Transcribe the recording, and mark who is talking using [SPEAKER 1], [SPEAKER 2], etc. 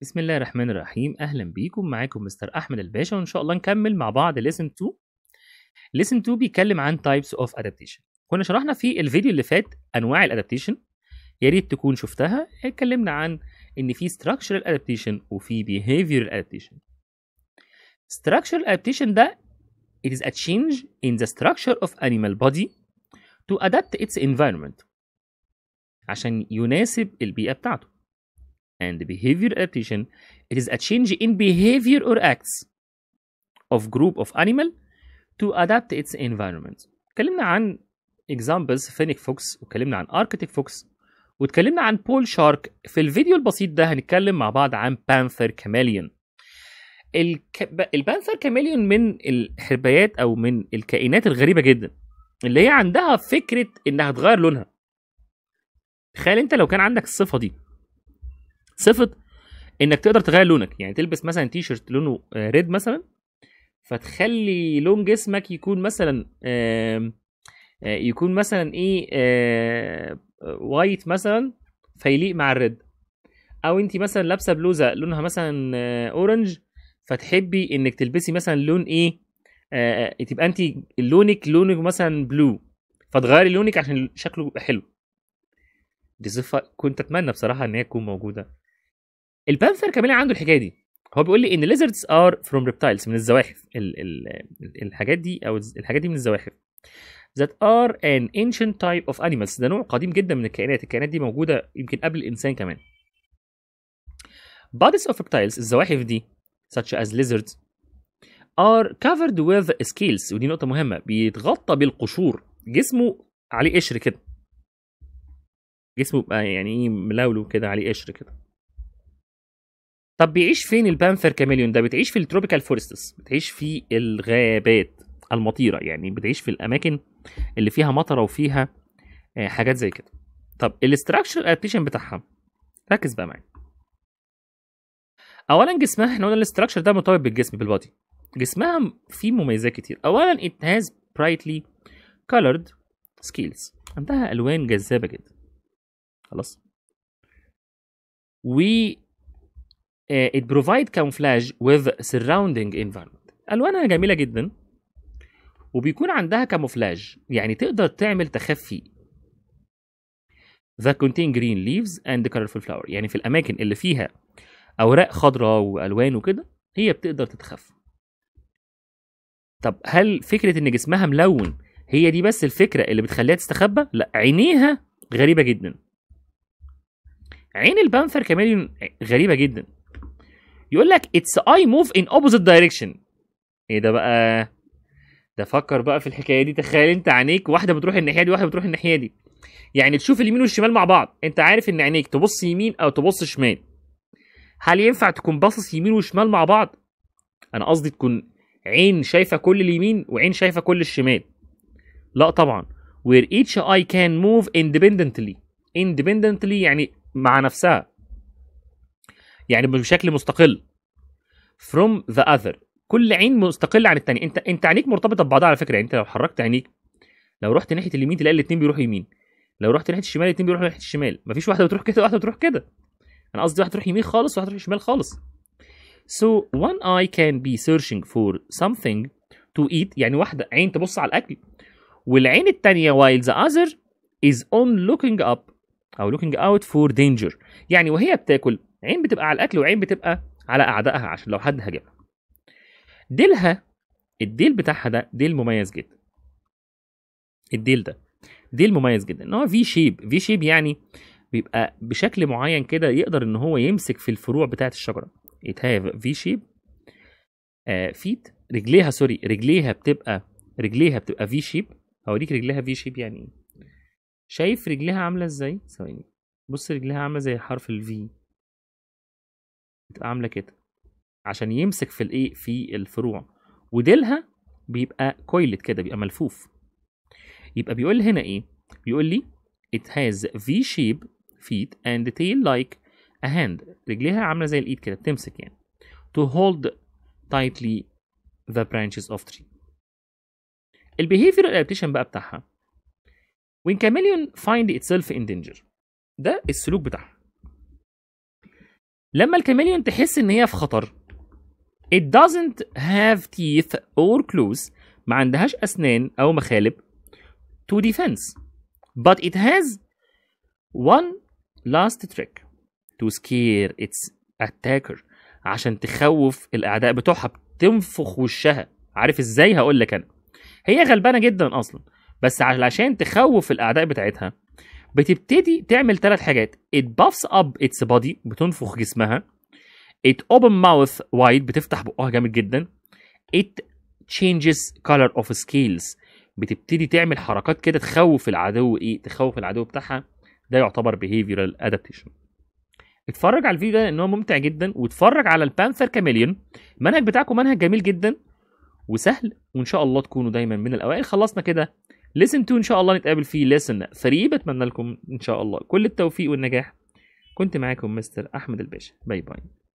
[SPEAKER 1] بسم الله الرحمن الرحيم اهلا بيكم معاكم مستر احمد الباشا وان شاء الله نكمل مع بعض ليسن 2 ليسن 2 بيتكلم عن types of adaptation كنا شرحنا في الفيديو اللي فات انواع الادابتيشن يا ريت تكون شفتها اتكلمنا عن ان في structural adaptation وفي behavioral adaptation structural adaptation ده it is a change in the structure of animal body to adapt its environment عشان يناسب البيئة بتاعته and behavior adaptation, it is a change in behavior or acts of group of animal to adapt its environment. اتكلمنا عن examples فينيك فوكس واتكلمنا عن اركتيك فوكس واتكلمنا عن بول شارك في الفيديو البسيط ده هنتكلم مع بعض عن بانثر كاميليون الك... البانثر كاميليون من الحربيات او من الكائنات الغريبه جدا اللي هي عندها فكره انها تغير لونها تخيل انت لو كان عندك الصفه دي صفه انك تقدر تغير لونك يعني تلبس مثلا تي شيرت لونه ريد آه، مثلا فتخلي لون جسمك يكون مثلا آه، يكون مثلا ايه وايت آه، مثلا فيليق مع الريد او انت مثلا لابسه بلوزه لونها مثلا اورنج فتحبي انك تلبسي مثلا لون ايه تبقى انت لونك لونك مثلا بلو فتغيري لونك عشان شكله حلو دي صفه كنت اتمنى بصراحه ان هي تكون موجوده البانثر كمان عنده الحكايه دي هو بيقول لي ان ليزردز ار فروم ريبتايلز من الزواحف ال ال الحاجات دي او الحاجات دي من الزواحف that are an ancient type of animals ده نوع قديم جدا من الكائنات الكائنات دي موجوده يمكن قبل الانسان كمان bodies of reptiles الزواحف دي such as lizards are covered with scales ودي نقطة مهمة بيتغطى بالقشور جسمه عليه قشر كده جسمه آه، يعني ايه ملولو كده عليه قشر كده طب بيعيش فين البانثر كاميليون ده بتعيش في التروبيكال فورستس بتعيش في الغابات المطيره يعني بتعيش في الاماكن اللي فيها مطره وفيها آه، حاجات زي كده طب الاستراكشر ادابتيشن بتاعها ركز بقى معايا اولا جسمها احنا قلنا الاستراكشر ده مرتبط بالجسم بالبادي جسمها فيه مميزات كتير اولا it has brightly colored scales عندها الوان جذابه جدا خلاص و it provide camouflage with surrounding environment الوانها جميله جدا وبيكون عندها كاموفلاج يعني تقدر تعمل تخفي that contain green leaves and colorful flower يعني في الأماكن اللي فيها أوراق خضراء وألوان وكده هي بتقدر تتخفى طب هل فكرة إن جسمها ملون هي دي بس الفكرة اللي بتخليها تستخبى؟ لا عينيها غريبة جدا عين البانثر كمان غريبة جدا يقول لك اتس اي موف ان اوبوزيت دايركشن ايه ده بقى ده فكر بقى في الحكايه دي تخيل انت عينيك واحده بتروح الناحيه دي واحده بتروح الناحيه دي يعني تشوف اليمين والشمال مع بعض انت عارف ان عينيك تبص يمين او تبص شمال هل ينفع تكون باصص يمين وشمال مع بعض انا قصدي تكون عين شايفه كل اليمين وعين شايفه كل الشمال لا طبعا where each eye can move independently independently يعني مع نفسها يعني بشكل مستقل from the other كل عين مستقله عن الثانيه انت انت عينيك مرتبطه ببعضها على فكره يعني انت لو حركت عينيك لو رحت ناحيه اليمين تلاقي الاثنين بيروحوا يمين لو رحت ناحيه الشمال الاثنين بيروحوا ناحيه الشمال مفيش واحده بتروح كده واحده بتروح كده انا قصدي واحده تروح يمين خالص وواحده تروح شمال خالص so one eye can be searching for something to eat يعني واحده عين تبص على الاكل والعين الثانيه while the other is on looking up او looking out for danger يعني وهي بتاكل عين بتبقى على الاكل وعين بتبقى على اعدائها عشان لو حد هاجمها ديلها الديل بتاعها ده ديل مميز جدا الديل ده ديل مميز جدا ان هو في شيب في شيب يعني بيبقى بشكل معين كده يقدر ان هو يمسك في الفروع بتاعه الشجره هاف في شيب فيت رجليها سوري رجليها بتبقى رجليها بتبقى في شيب هوريك رجليها في شيب يعني ايه شايف رجليها عامله ازاي ثواني بص رجليها عامله زي حرف الفي عامله كده عشان يمسك في الايه في الفروع وديلها بيبقى كويلت كده بيبقى ملفوف يبقى بيقول هنا ايه بيقول لي it has V shape feet and tail like a hand رجليها عامله زي الايد كده بتمسك يعني to hold tightly the branches of tree البيهيفيرال adaptation بقى بتاعها when chameleon find itself in danger ده السلوك بتاعها لما الكاميليون تحس ان هي في خطر it doesn't have teeth or claws ما عندهاش اسنان او مخالب to defense but it has one last trick to scare its attacker عشان تخوف الاعداء بتوعها بتنفخ وشها عارف ازاي هقول لك انا هي غلبانه جدا اصلا بس علشان تخوف الاعداء بتاعتها بتبتدي تعمل ثلاث حاجات it buffs up its body بتنفخ جسمها it open mouth wide بتفتح بقها جامد جدا it changes color of scales بتبتدي تعمل حركات كده تخوف العدو ايه تخوف العدو بتاعها ده يعتبر behavioral adaptation اتفرج على الفيديو ده ان هو ممتع جدا واتفرج على البانثر كاميليون المنهج بتاعكم منهج جميل جدا وسهل وان شاء الله تكونوا دايما من الاوائل خلصنا كده ليسن 2 ان شاء الله نتقابل فيه ليسن 3 بتمنى لكم ان شاء الله كل التوفيق والنجاح كنت معاكم مستر احمد الباشا باي باي